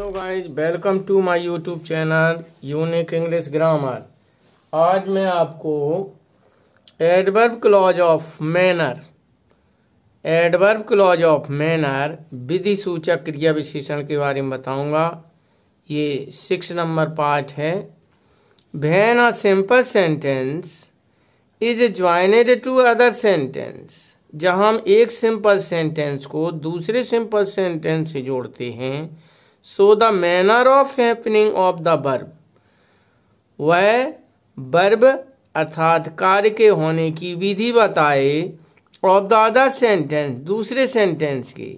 Hello guys welcome to my YouTube channel unique English grammar आज मैं आपको adverb clause of manner adverb clause of manner विधि सूचक क्रिया विशेषण के बारे में बताऊंगा ये सिक्स नंबर पार्ट है भैन a simple sentence is joined to other sentence जहां हम एक सिंपल सेंटेंस को दूसरे सिंपल सेंटेंस से जोड़ते हैं so the manner of happening of the verb वह बर्ब अर्थात कार्य के होने की विधि बताए ऑफ द अदर सेंटेंस दूसरे सेंटेंस के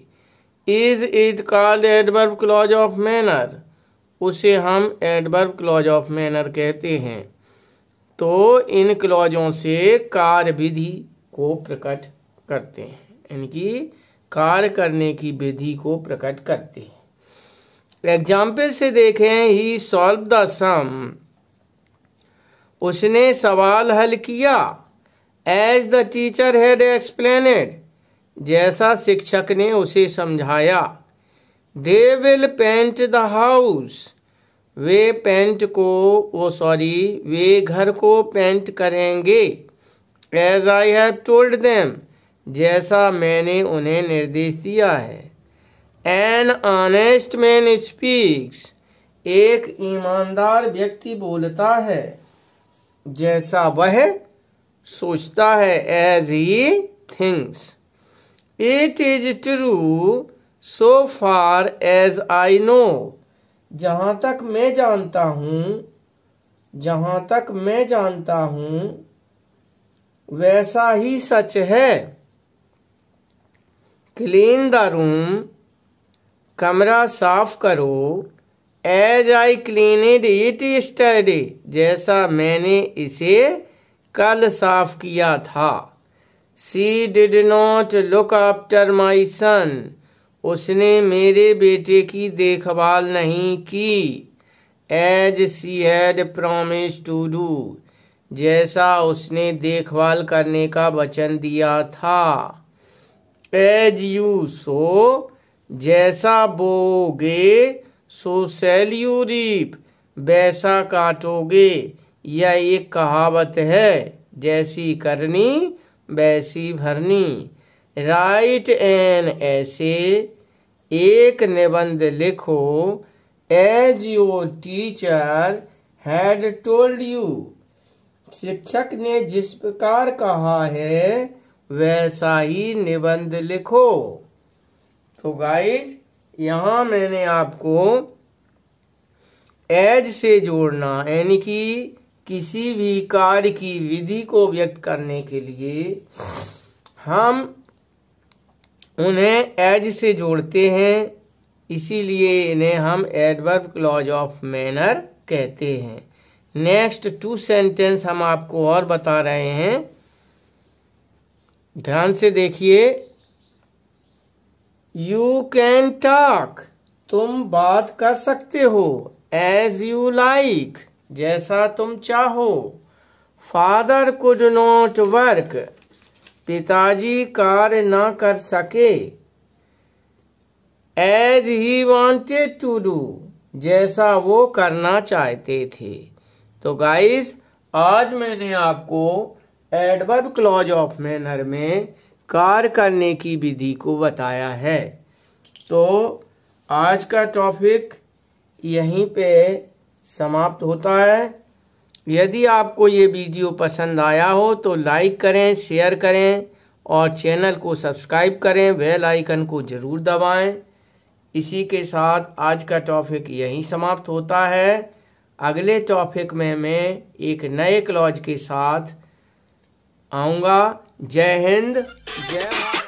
is is called adverb clause of manner उसे हम एडवर्ब क्लॉज ऑफ मैनर कहते हैं तो इन क्लॉजों से कार्य विधि को प्रकट करते हैं इनकी कार्य करने की विधि को प्रकट करते हैं एग्जाम्पल से देखें ही सॉल्व द सम उसने सवाल हल किया as the teacher had explained जैसा शिक्षक ने उसे समझाया they will paint the house they paint को वो सॉरी वे घर को पेंट करेंगे as I have told them जैसा मैंने उन्हें निर्देश दिया है एन ऑनेस्ट मैन स्पीक्स एक ईमानदार व्यक्ति बोलता है जैसा वह सोचता है as he thinks it is true so far as I know जहाँ तक मैं जानता हूँ जहाँ तक मैं जानता हूँ वैसा ही सच है क्लीन द रूम कमरा साफ करो as I clean it yesterday जैसा मैंने इसे कल साफ किया था she did not look after my son उसने मेरे बेटे की देखभाल नहीं की as she had promise to do जैसा उसने देखभाल करने का वचन दिया था एज यू सो जैसा बोगे सो सैल्यू रीप वैसा काटोगे यह एक कहावत है जैसी करनी वैसी भरनी राइट एन ऐसे एक निबंध लिखो as your teacher had told you शिक्षक ने जिस प्रकार कहा है वैसा ही निबंध लिखो तो गाइज यहाँ मैंने आपको एज से जोड़ना यानी कि किसी भी कार्य की विधि को व्यक्त करने के लिए हम उन्हें एज से जोड़ते हैं इसीलिए इन्हें हम एडवर्ब क्लॉज ऑफ मैनर कहते हैं नेक्स्ट टू सेंटेंस हम आपको और बता रहे हैं ध्यान से देखिए यू कैन टॉक तुम बात कर सकते हो एज यू लाइक जैसा तुम चाहो फादर कुड नॉट वर्क पिताजी कार्य ना कर सके as he wanted to do जैसा वो करना चाहते थे तो गाइज आज मैंने आपको एडवर्ब क्लॉज ऑफ मैनर में कार्य करने की विधि को बताया है तो आज का टॉपिक यहीं पे समाप्त होता है यदि आपको ये वीडियो पसंद आया हो तो लाइक करें शेयर करें और चैनल को सब्सक्राइब करें बेल आइकन को ज़रूर दबाएं इसी के साथ आज का टॉपिक यहीं समाप्त होता है अगले टॉपिक में मैं एक नए क्लॉज के साथ आऊँगा जय हिंद Yeah.